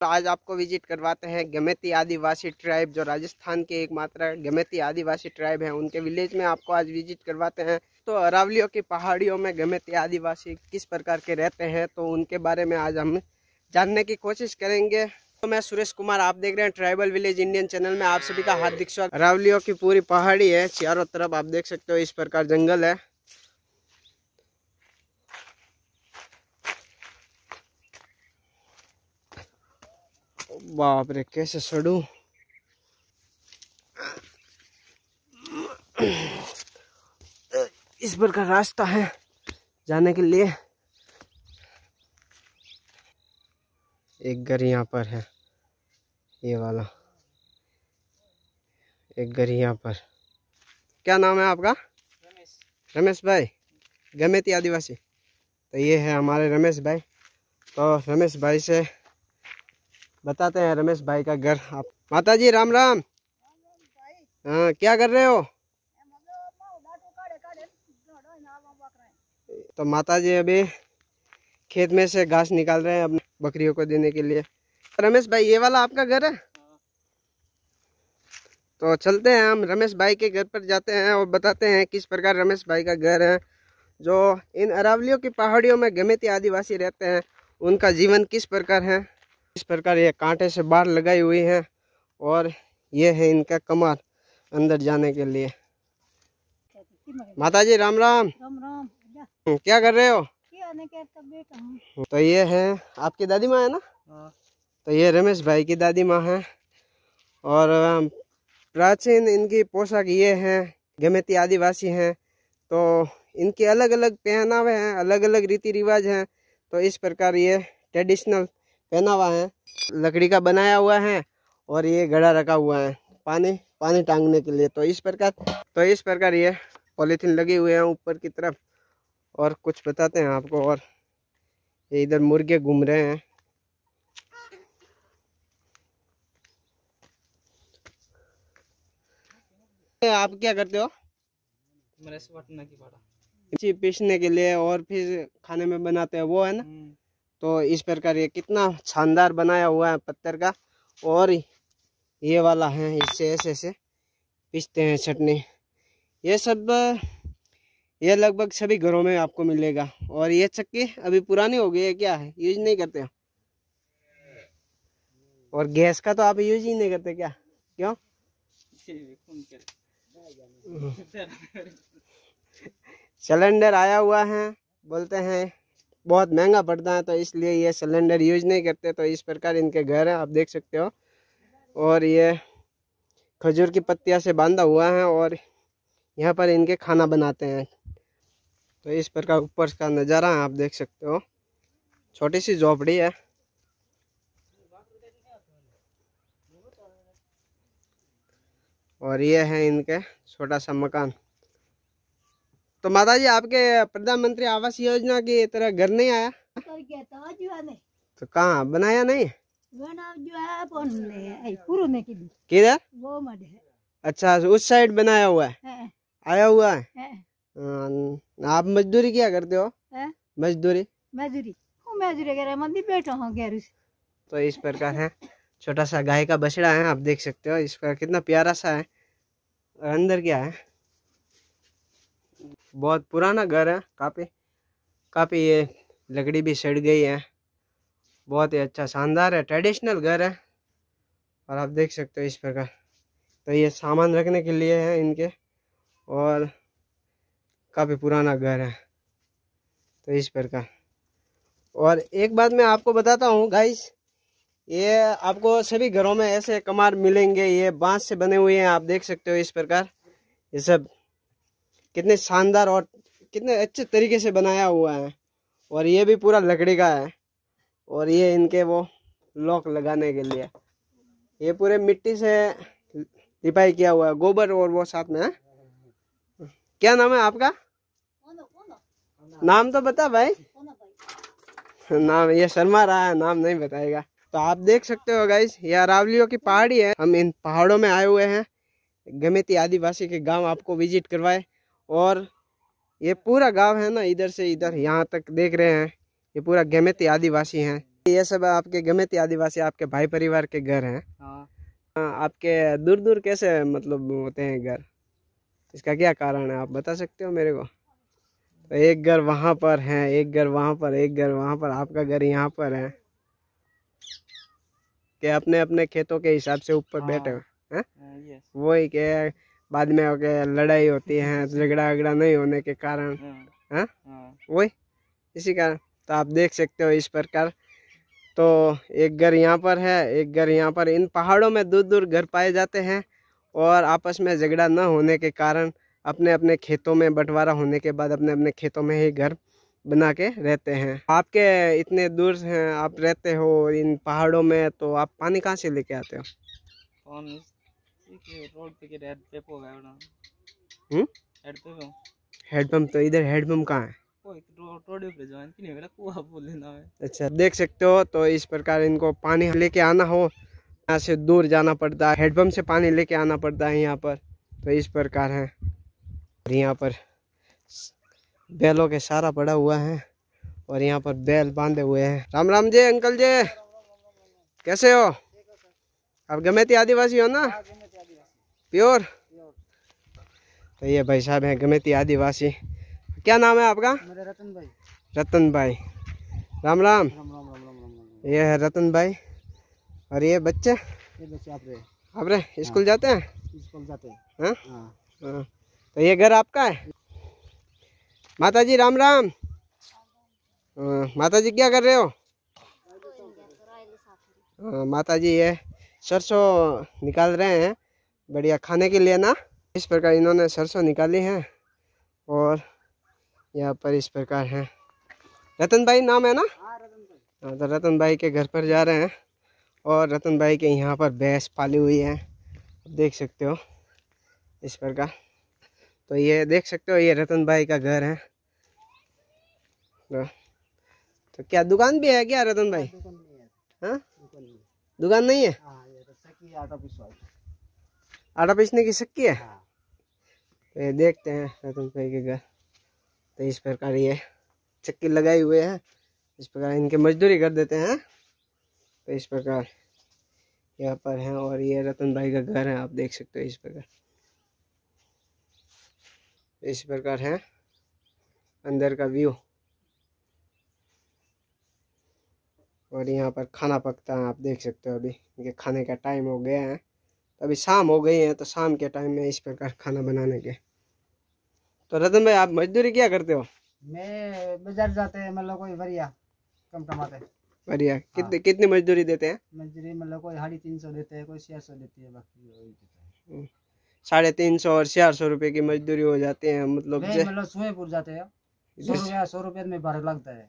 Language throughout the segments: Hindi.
तो आज आपको विजिट करवाते हैं गमेती आदिवासी ट्राइब जो राजस्थान के एकमात्र गमेती आदिवासी ट्राइब है उनके विलेज में आपको आज विजिट करवाते हैं तो अरावलियों की पहाड़ियों में गमेती आदिवासी किस प्रकार के रहते हैं तो उनके बारे में आज हम जानने की कोशिश करेंगे तो मैं सुरेश कुमार आप देख रहे हैं ट्राइबल विलेज इंडियन चैनल में आप सभी का हार्दिक स्वागत अरावलियों की पूरी पहाड़ी है चारों तरफ आप देख सकते हो इस प्रकार जंगल है बाप रे कैसे सड़ू इस पर का रास्ता है जाने के लिए एक घर यहाँ पर है ये वाला एक घर यहाँ पर क्या नाम है आपका रमेश रमेश भाई गमेती आदिवासी तो ये है हमारे रमेश भाई तो रमेश भाई से बताते हैं रमेश भाई का घर आप माता जी राम राम हाँ क्या कर रहे हो तो माता जी अभी खेत में से घास निकाल रहे हैं अपने बकरियों को देने के लिए तो रमेश भाई ये वाला आपका घर है तो चलते हैं हम रमेश भाई के घर पर जाते हैं और बताते हैं किस प्रकार रमेश भाई का घर है जो इन अरावलियों की पहाड़ियों में गमेती आदिवासी रहते हैं उनका जीवन किस प्रकार है इस प्रकार ये कांटे से बाहर लगाई हुई है और ये है इनका कमर अंदर जाने के लिए माता जी राम राम राम राम हम्म, क्या कर रहे हो तो ये है आपकी दादी माँ है ना हाँ। तो ये रमेश भाई की दादी माँ है और प्राचीन इनकी पोशाक ये है गमेती आदिवासी हैं तो इनके अलग अलग पहनावे हैं अलग अलग रीति रिवाज हैं तो इस प्रकार ये ट्रेडिशनल पहना हुआ है लकड़ी का बनाया हुआ है और ये घड़ा रखा हुआ है पानी पानी टांगने के लिए तो इस प्रकार तो इस प्रकार ये पॉलीथीन लगे हुए हैं ऊपर की तरफ और कुछ बताते हैं आपको और ये इधर मुर्गे घूम रहे हैं आप क्या करते हो पीसने के लिए और फिर खाने में बनाते हैं वो है ना हम्म। तो इस प्रकार ये कितना शानदार बनाया हुआ है पत्थर का और ये वाला है इससे ऐसे ऐसे पीसते हैं चटनी ये सब ये लगभग सभी घरों में आपको मिलेगा और ये चक्की अभी पुरानी हो गई है क्या है यूज नहीं करते और गैस का तो आप यूज ही नहीं करते क्या क्यों सिलेंडर आया हुआ है बोलते हैं बहुत महंगा पड़ता है तो इसलिए ये सिलेंडर यूज नहीं करते तो इस प्रकार इनके घर है आप देख सकते हो और ये खजूर की पत्तियाँ से बांधा हुआ है और यहाँ पर इनके खाना बनाते हैं तो इस प्रकार ऊपर का नज़ारा है आप देख सकते हो छोटी सी झोपड़ी है और ये है इनके छोटा सा मकान तो माता जी आपके प्रधानमंत्री आवास योजना की तरह घर नहीं आया तो कहाँ बनाया नहीं किधर अच्छा उस साइड बनाया हुआ है, हाँ। आया हुआ है, हाँ। आप मजदूरी क्या करते हो हाँ। मजदूरी मजदूरी मजदूरी तो इस प्रकार है छोटा सा गाय का बछड़ा है आप देख सकते हो इस कितना प्यारा सा है और अंदर क्या है बहुत पुराना घर है काफ़ी काफ़ी ये लकड़ी भी सड़ गई है बहुत ही अच्छा शानदार है ट्रेडिशनल घर है और आप देख सकते हो इस प्रकार तो ये सामान रखने के लिए है इनके और काफ़ी पुराना घर है तो इस प्रकार और एक बात मैं आपको बताता हूँ गाइस ये आपको सभी घरों में ऐसे कमार मिलेंगे ये बांस से बने हुए हैं आप देख सकते हो इस प्रकार ये सब कितने शानदार और कितने अच्छे तरीके से बनाया हुआ है और ये भी पूरा लकड़ी का है और ये इनके वो लॉक लगाने के लिए ये पूरे मिट्टी से लिपाई किया हुआ है गोबर और वो साथ में है हाँ? क्या नाम है आपका नाम तो बता भाई नाम ये शर्मा रहा है नाम नहीं बताएगा तो आप देख सकते हो गाइस ये अरावलियों की पहाड़ी है हम इन पहाड़ों में आए हुए हैं गमेती आदिवासी के गांव आपको विजिट करवाए और ये पूरा गांव है ना इधर से इधर यहाँ तक देख रहे हैं ये पूरा गमेती आदिवासी हैं ये सब आपके गमेती आदिवासी आपके भाई परिवार के घर हैं हाँ। हाँ, आपके दूर दूर कैसे मतलब होते हैं घर इसका क्या कारण है आप बता सकते हो मेरे को तो एक घर वहाँ पर है एक घर वहाँ पर एक घर वहाँ पर आपका घर यहाँ पर है कि अपने अपने खेतों के हिसाब से ऊपर बैठे हाँ। हुए हैं वही के बाद में होके लड़ाई होती है झगड़ा वगड़ा नहीं होने के कारण हम्म। हाँ हम्म। वही इसी कारण तो आप देख सकते हो इस प्रकार तो एक घर यहाँ पर है एक घर यहाँ पर इन पहाड़ों में दूर दूर घर पाए जाते हैं और आपस में झगड़ा न होने के कारण अपने अपने खेतों में बंटवारा होने के बाद अपने अपने खेतों में ही घर बना के रहते हैं आपके इतने दूर हैं आप रहते हो इन पहाड़ों में तो आप पानी कहाँ से लेके आते हो पानी हम्म? तो इधर हेड है अच्छा देख सकते हो तो इस प्रकार इनको पानी लेके आना हो यहाँ से दूर जाना पड़ता है हेडपम्प से पानी लेके आना पड़ता है यहाँ पर तो इस प्रकार है और यहाँ पर बैलों के सारा पड़ा हुआ है और यहाँ पर बैल बांधे हुए हैं राम राम जी अंकल जी कैसे हो आप गमेती आदिवासी हो ना प्योर तो ये भाई साहब हैं गमेती आदिवासी क्या नाम है आपका रतन भाई रतन भाई राम राम, राम, राम, राम ये है रतन भाई और ये बच्चे ये बच्चे आप रहे आप रहे हाँ। स्कूल जाते हैं स्कूल जाते हैं हाँ, हाँ।, हाँ। तो ये घर आपका है माता जी राम राम माता जी क्या कर रहे हो माता जी ये सरसों निकाल रहे हैं बढ़िया खाने के लिए ना इस प्रकार इन्होंने सरसों निकाली है और यहाँ पर इस प्रकार है रतन भाई नाम है ना हाँ, हाँ तो रतन भाई के घर पर जा रहे हैं और रतन भाई के यहाँ पर भैंस पाली हुई है देख सकते हो इस प्रकार तो ये देख सकते हो ये रतन भाई का घर है तो, क्या दुकान भी है क्या रतन भाई है हाँ, दुकान नहीं है हाँ? तो आटा पीसने की शक्की है हाँ। तो ये देखते हैं रतन भाई के घर तो इस प्रकार ये चक्की लगाई हुए है इस प्रकार इनके मजदूरी कर देते हैं तो इस प्रकार यहाँ पर है और ये रतन भाई का घर है आप देख सकते हो इस प्रकार इस प्रकार है अंदर का व्यू और यहाँ पर खाना पकता है आप देख सकते हो अभी इनके खाने का टाइम हो गया है अभी शाम हो गई है तो शाम के टाइम में इस प्रकार खाना बनाने के तो रतन भाई आप मजदूरी क्या करते हो मैं बाजार जाते हैं मतलब कोई बढ़िया कम कमाते बढ़िया हाँ। कितनी मजदूरी देते हैं मजदूरी मतलब कोई साढ़े तीन सौ देते हैं कोई सौ देती है बाकी हम्म। साढ़े तीन सौ और चार सौ रुपए की मजदूरी हो जाती है मतलब मतलब जाते हैं सौ रुपया सौ में लगता है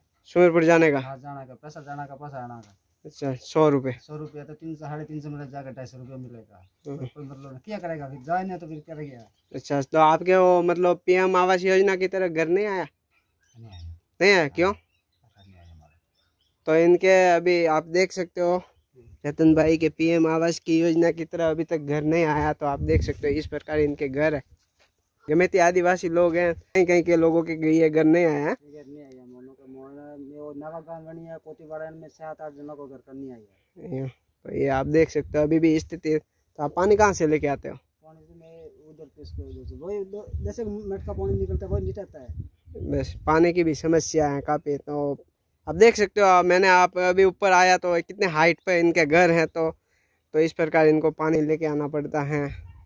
जाने का हाँ, जाने का पैसा का पैसा आना का अच्छा सौ रुपये सौ रुपया तो तीन साढ़े तीन सौ जाकर ढाई सौ मिलेगा हाँ। क्या मतलब करेगा फिर जाए ना तो फिर करेगा अच्छा तो आपके वो मतलब पीएम आवास योजना की तरह घर नहीं आया नहीं आया क्यों हाँ, तो इनके अभी आप देख सकते हो रतन भाई के पीएम आवास की योजना की तरह अभी तक घर नहीं आया तो आप देख सकते हो इस प्रकार इनके घर है गमेती आदिवासी लोग हैं कहीं कहीं के लोगों के ये घर नहीं आया तो है कोती बड़ा में सात आठ जनों को घर करनी आई है तो ये आप देख सकते हो अभी भी स्थिति तो आप पानी कहाँ से लेके आते हो पानी से मैं उधर पीछे उधर वही जैसे मेट का पानी निकलता है वही निकलता है बस पानी की भी समस्या है काफ़ी तो आप देख सकते हो मैंने आप अभी ऊपर आया तो कितने हाइट पर इनके घर हैं तो तो इस प्रकार इनको पानी लेके आना पड़ता है